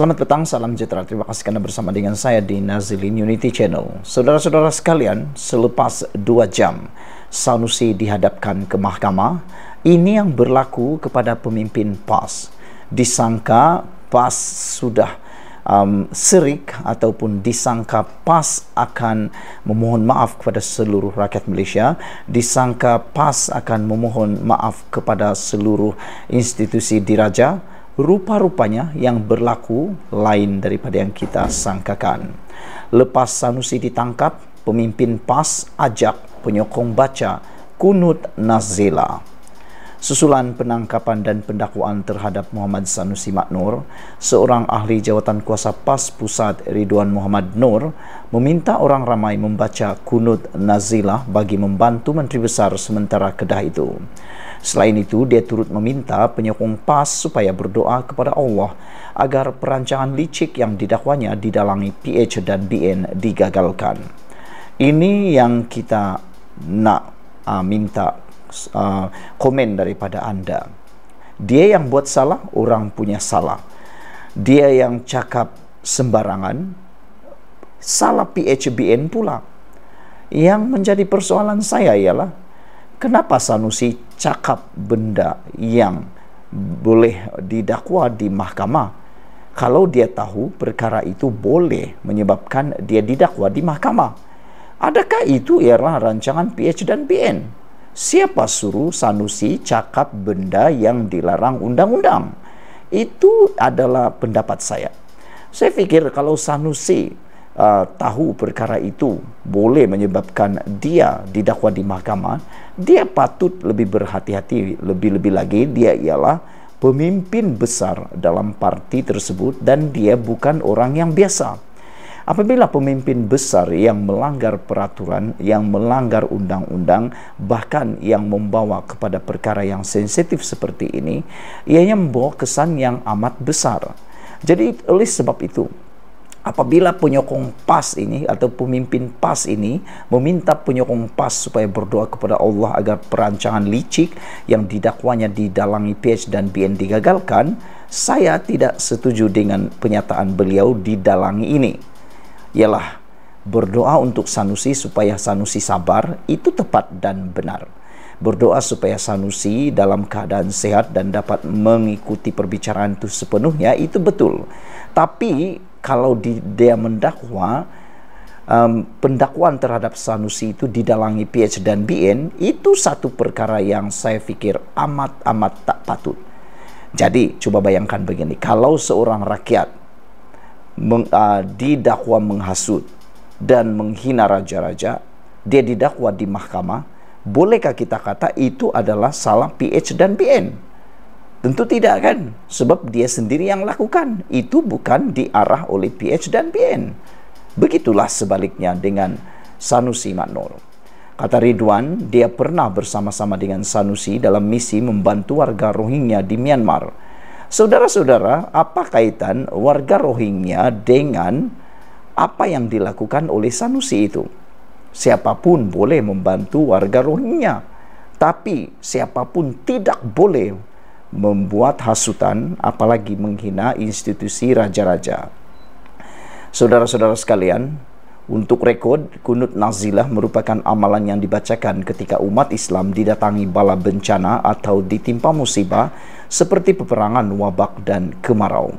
Selamat petang, salam sejahtera. Terima kasih kerana bersama dengan saya di Nazilin Unity Channel. Saudara-saudara sekalian, selepas dua jam, Sanusi dihadapkan ke mahkamah. Ini yang berlaku kepada pemimpin PAS. Disangka PAS sudah um, serik ataupun disangka PAS akan memohon maaf kepada seluruh rakyat Malaysia. Disangka PAS akan memohon maaf kepada seluruh institusi diraja rupa-rupanya yang berlaku lain daripada yang kita sangkakan. Lepas Sanusi ditangkap, pemimpin PAS ajak penyokong baca Kunut Nazila. Susulan penangkapan dan pendakwaan terhadap Muhammad Sanusi Maknur, seorang ahli jawatan kuasa PAS Pusat Ridwan Muhammad Nur meminta orang ramai membaca Kunut Nazila bagi membantu Menteri Besar sementara Kedah itu. Selain itu, dia turut meminta penyokong PAS supaya berdoa kepada Allah agar perancangan licik yang didakwanya didalangi PH dan BN digagalkan. Ini yang kita nak uh, minta uh, komen daripada anda. Dia yang buat salah, orang punya salah. Dia yang cakap sembarangan, salah PHBN pula. Yang menjadi persoalan saya ialah kenapa Sanusi cakap benda yang boleh didakwa di mahkamah kalau dia tahu perkara itu boleh menyebabkan dia didakwa di mahkamah adakah itu ialah rancangan PH dan PN siapa suruh Sanusi cakap benda yang dilarang undang-undang itu adalah pendapat saya saya fikir kalau Sanusi uh, tahu perkara itu boleh menyebabkan dia didakwa di mahkamah, dia patut lebih berhati-hati lebih-lebih lagi dia ialah pemimpin besar dalam parti tersebut dan dia bukan orang yang biasa. Apabila pemimpin besar yang melanggar peraturan, yang melanggar undang-undang, bahkan yang membawa kepada perkara yang sensitif seperti ini, ianya membawa kesan yang amat besar. Jadi oleh sebab itu, Apabila penyokong PAS ini atau pemimpin PAS ini meminta penyokong PAS supaya berdoa kepada Allah agar perancangan licik yang didakwanya di dalam IPH dan BN digagalkan, saya tidak setuju dengan pernyataan beliau didalangi ini. Ialah berdoa untuk Sanusi supaya Sanusi sabar itu tepat dan benar. Berdoa supaya Sanusi dalam keadaan sehat dan dapat mengikuti perbicaraan itu sepenuhnya itu betul. Tapi kalau di, dia mendakwa um, pendakwaan terhadap Sanusi itu didalangi PH dan BN itu satu perkara yang saya fikir amat amat tak patut. Jadi coba bayangkan begini, kalau seorang rakyat meng, uh, didakwa menghasut dan menghina raja-raja, dia didakwa di mahkamah, bolehkah kita kata itu adalah salah PH dan BN? Tentu tidak kan? Sebab dia sendiri yang lakukan. Itu bukan diarah oleh PH dan PN. Begitulah sebaliknya dengan Sanusi Maknur. Kata Ridwan, dia pernah bersama-sama dengan Sanusi dalam misi membantu warga Rohingya di Myanmar. Saudara-saudara, apa kaitan warga Rohingya dengan apa yang dilakukan oleh Sanusi itu? Siapapun boleh membantu warga Rohingya, tapi siapapun tidak boleh membuat hasutan apalagi menghina institusi raja-raja. Saudara-saudara sekalian, untuk rekod, kunut nazilah merupakan amalan yang dibacakan ketika umat Islam didatangi bala bencana atau ditimpa musibah seperti peperangan, wabak dan kemarau.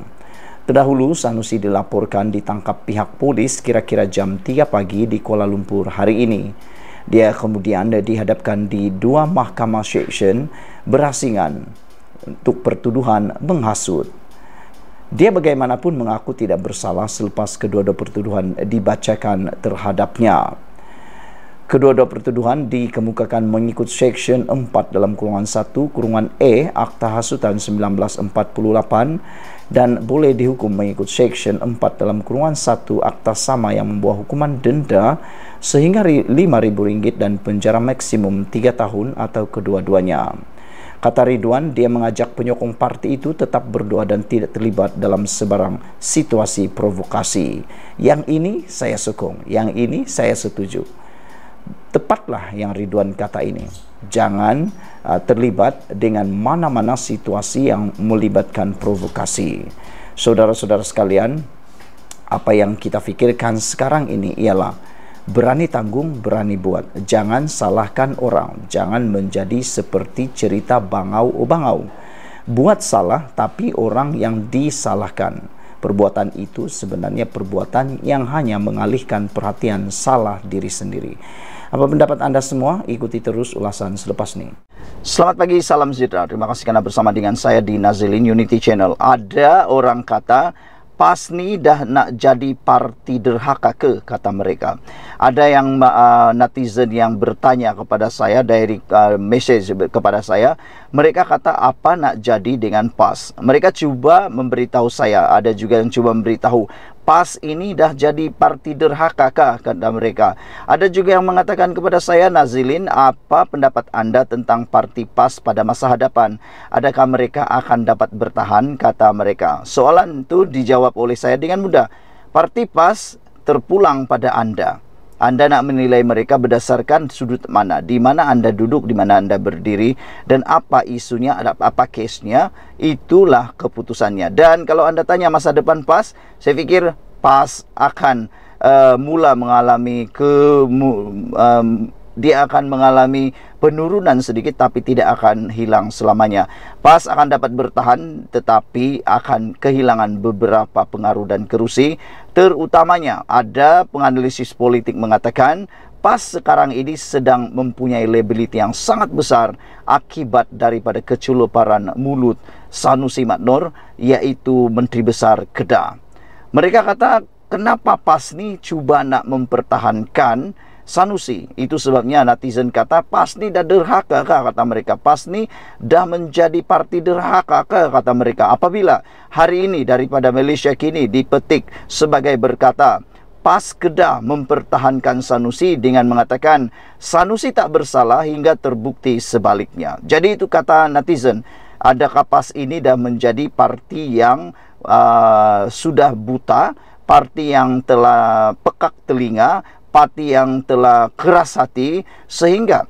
Terdahulu, Sanusi dilaporkan ditangkap pihak polis kira-kira jam 3 pagi di Kuala Lumpur hari ini. Dia kemudian dihadapkan di dua mahkamah seksyen berasingan untuk pertuduhan menghasut. Dia bagaimanapun mengaku tidak bersalah selepas kedua-dua pertuduhan dibacakan terhadapnya. Kedua-dua pertuduhan dikemukakan mengikut Seksyen 4 dalam kurungan 1 kurungan E Akta Hasutan 1948 dan boleh dihukum mengikut Seksyen 4 dalam kurungan 1 Akta Sama yang membuat hukuman denda sehingga RM5,000 dan penjara maksimum 3 tahun atau kedua-duanya. Kata Ridwan, dia mengajak penyokong parti itu tetap berdoa dan tidak terlibat dalam sebarang situasi provokasi. Yang ini saya sokong, yang ini saya setuju. Tepatlah yang Ridwan kata ini. Jangan uh, terlibat dengan mana-mana situasi yang melibatkan provokasi. Saudara-saudara sekalian, apa yang kita pikirkan sekarang ini ialah Berani tanggung, berani buat. Jangan salahkan orang. Jangan menjadi seperti cerita bangau-bangau. Buat salah, tapi orang yang disalahkan. Perbuatan itu sebenarnya perbuatan yang hanya mengalihkan perhatian salah diri sendiri. Apa pendapat Anda semua? Ikuti terus ulasan selepas ini. Selamat pagi, salam sejahtera. Terima kasih karena bersama dengan saya di Nazilin Unity Channel. Ada orang kata Pas ni dah nak jadi parti derhaka ke kata mereka ada yang uh, netizen yang bertanya kepada saya dari uh, message kepada saya mereka kata apa nak jadi dengan PAS mereka cuba memberitahu saya ada juga yang cuba memberitahu PAS ini dah jadi parti derhaka kata mereka. Ada juga yang mengatakan kepada saya Nazilin, apa pendapat anda tentang parti PAS pada masa hadapan? Adakah mereka akan dapat bertahan kata mereka? Soalan itu dijawab oleh saya dengan mudah. Parti PAS terpulang pada anda. Anda nak menilai mereka berdasarkan sudut mana, di mana Anda duduk, di mana Anda berdiri, dan apa isunya, apa case-nya, itulah keputusannya. Dan kalau Anda tanya masa depan PAS, saya fikir PAS akan uh, mula mengalami ke... Um, dia akan mengalami penurunan sedikit tapi tidak akan hilang selamanya PAS akan dapat bertahan tetapi akan kehilangan beberapa pengaruh dan kerusi Terutamanya ada penganalisis politik mengatakan PAS sekarang ini sedang mempunyai liability yang sangat besar akibat daripada keculuparan mulut Sanusi Matnor yaitu Menteri Besar Kedah. Mereka kata kenapa PAS ni cuba nak mempertahankan Sanusi. Itu sebabnya netizen kata pasti dah derhaka ke kata mereka. Pasti dah menjadi parti derhaka ke kata mereka. Apabila hari ini daripada Malaysia kini dipetik sebagai berkata PAS Kedah mempertahankan Sanusi dengan mengatakan Sanusi tak bersalah hingga terbukti sebaliknya. Jadi itu kata netizen. Adakah PAS ini dah menjadi parti yang uh, sudah buta, parti yang telah pekak telinga, parti yang telah keras hati sehingga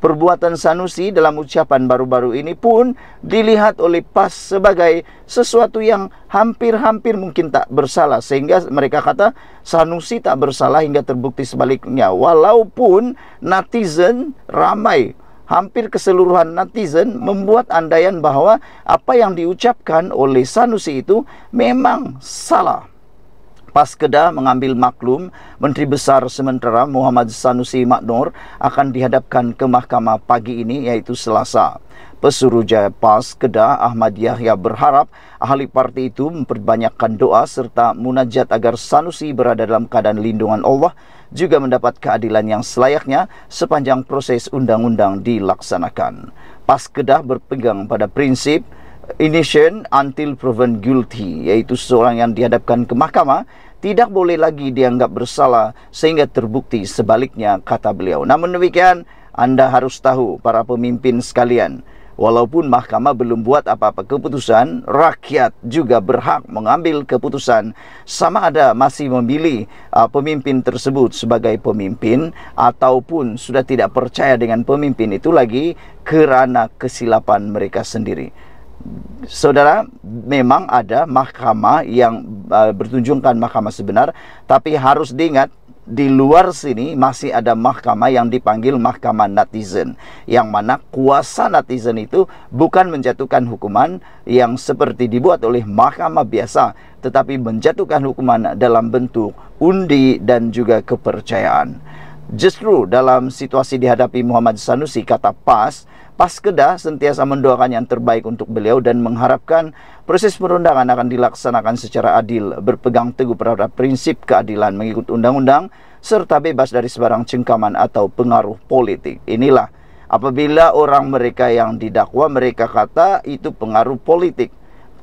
perbuatan Sanusi dalam ucapan baru-baru ini pun dilihat oleh PAS sebagai sesuatu yang hampir-hampir mungkin tak bersalah sehingga mereka kata Sanusi tak bersalah hingga terbukti sebaliknya walaupun netizen ramai hampir keseluruhan netizen membuat andaian bahawa apa yang diucapkan oleh Sanusi itu memang salah PAS Kedah mengambil maklum Menteri Besar Sementara Muhammad Sanusi Maknur akan dihadapkan ke mahkamah pagi ini iaitu Selasa. Pesuruhjaya PAS Kedah Ahmad Yahya berharap ahli parti itu memperbanyakkan doa serta munajat agar Sanusi berada dalam keadaan lindungan Allah juga mendapat keadilan yang selayaknya sepanjang proses undang-undang dilaksanakan. PAS Kedah berpegang pada prinsip Innocent until proven guilty, iaitu seorang yang dihadapkan ke mahkamah tidak boleh lagi dianggap bersalah sehingga terbukti sebaliknya kata beliau. Namun demikian, anda harus tahu para pemimpin sekalian, walaupun mahkamah belum buat apa-apa keputusan, rakyat juga berhak mengambil keputusan sama ada masih memilih uh, pemimpin tersebut sebagai pemimpin ataupun sudah tidak percaya dengan pemimpin itu lagi kerana kesilapan mereka sendiri. saudara memang ada mahkamah yang uh, bertunjungkan mahkamah sebenar tapi harus diingat di luar sini masih ada mahkamah yang dipanggil mahkamah netizen yang mana kuasa netizen itu bukan menjatuhkan hukuman yang seperti dibuat oleh mahkamah biasa tetapi menjatuhkan hukuman dalam bentuk undi dan juga kepercayaan justru dalam situasi dihadapi Muhammad Sanusi kata pas Pas Kedah sentiasa mendoakan yang terbaik untuk beliau dan mengharapkan proses perundangan akan dilaksanakan secara adil, berpegang teguh pada prinsip keadilan mengikut undang-undang serta bebas dari sebarang cengkaman atau pengaruh politik. Inilah apabila orang mereka yang didakwa mereka kata itu pengaruh politik.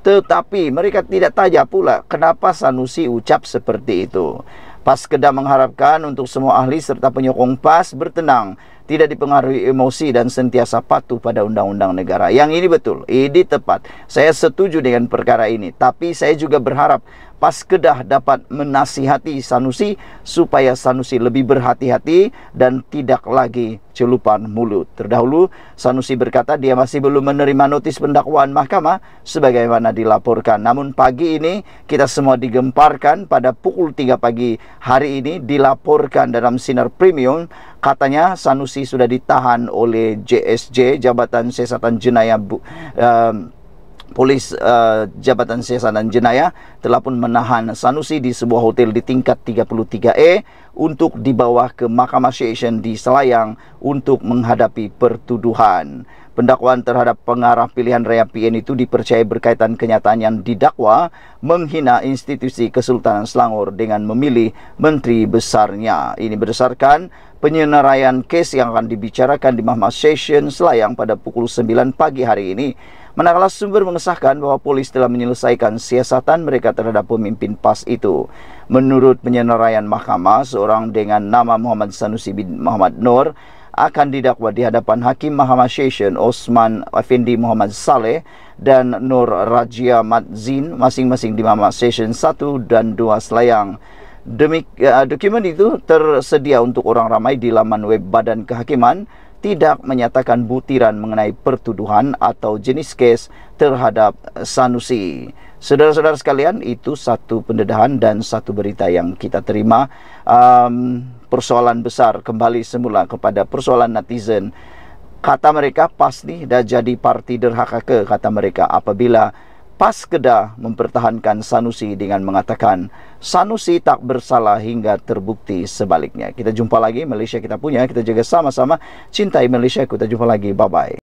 Tetapi mereka tidak tajam pula kenapa Sanusi ucap seperti itu. Pas Kedah mengharapkan untuk semua ahli serta penyokong PAS bertenang tidak dipengaruhi emosi dan sentiasa patuh pada undang-undang negara. Yang ini betul, ini tepat. Saya setuju dengan perkara ini, tapi saya juga berharap pas kedah dapat menasihati Sanusi supaya Sanusi lebih berhati-hati dan tidak lagi celupan mulut. Terdahulu, Sanusi berkata dia masih belum menerima notis pendakwaan mahkamah sebagaimana dilaporkan. Namun pagi ini kita semua digemparkan pada pukul 3 pagi hari ini dilaporkan dalam sinar premium katanya Sanusi sudah ditahan oleh JSJ Jabatan Sesatan Jenayah Bu, eh, Polis uh, Jabatan Siasatan Jenayah telah pun menahan Sanusi di sebuah hotel di tingkat 33 e untuk dibawa ke Mahkamah Syiasyen di Selayang untuk menghadapi pertuduhan. Pendakwaan terhadap pengarah pilihan raya PN itu dipercayai berkaitan kenyataan yang didakwa menghina institusi Kesultanan Selangor dengan memilih menteri besarnya. Ini berdasarkan penyenaraian kes yang akan dibicarakan di Mahkamah Session Selayang pada pukul 9 pagi hari ini. Manakala sumber mengesahkan bahwa polis telah menyelesaikan siasatan mereka terhadap pemimpin PAS itu. Menurut penyenaraian mahkamah, seorang dengan nama Muhammad Sanusi bin Muhammad Nur akan didakwa di hadapan Hakim Mahkamah Session Osman Effendi Muhammad Saleh dan Nur Rajia Madzin masing-masing di Mahkamah Session 1 dan 2 Selayang. Demik, uh, dokumen itu tersedia untuk orang ramai di laman web Badan Kehakiman tidak menyatakan butiran mengenai pertuduhan atau jenis kes terhadap Sanusi. Saudara-saudara sekalian, itu satu pendedahan dan satu berita yang kita terima. Um, persoalan besar kembali semula kepada persoalan netizen. Kata mereka, pasti dah jadi parti derhaka ke, kata mereka, apabila... PAS Kedah mempertahankan Sanusi dengan mengatakan Sanusi tak bersalah hingga terbukti sebaliknya. Kita jumpa lagi Malaysia kita punya, kita jaga sama-sama cintai Malaysia. Kita jumpa lagi, bye-bye.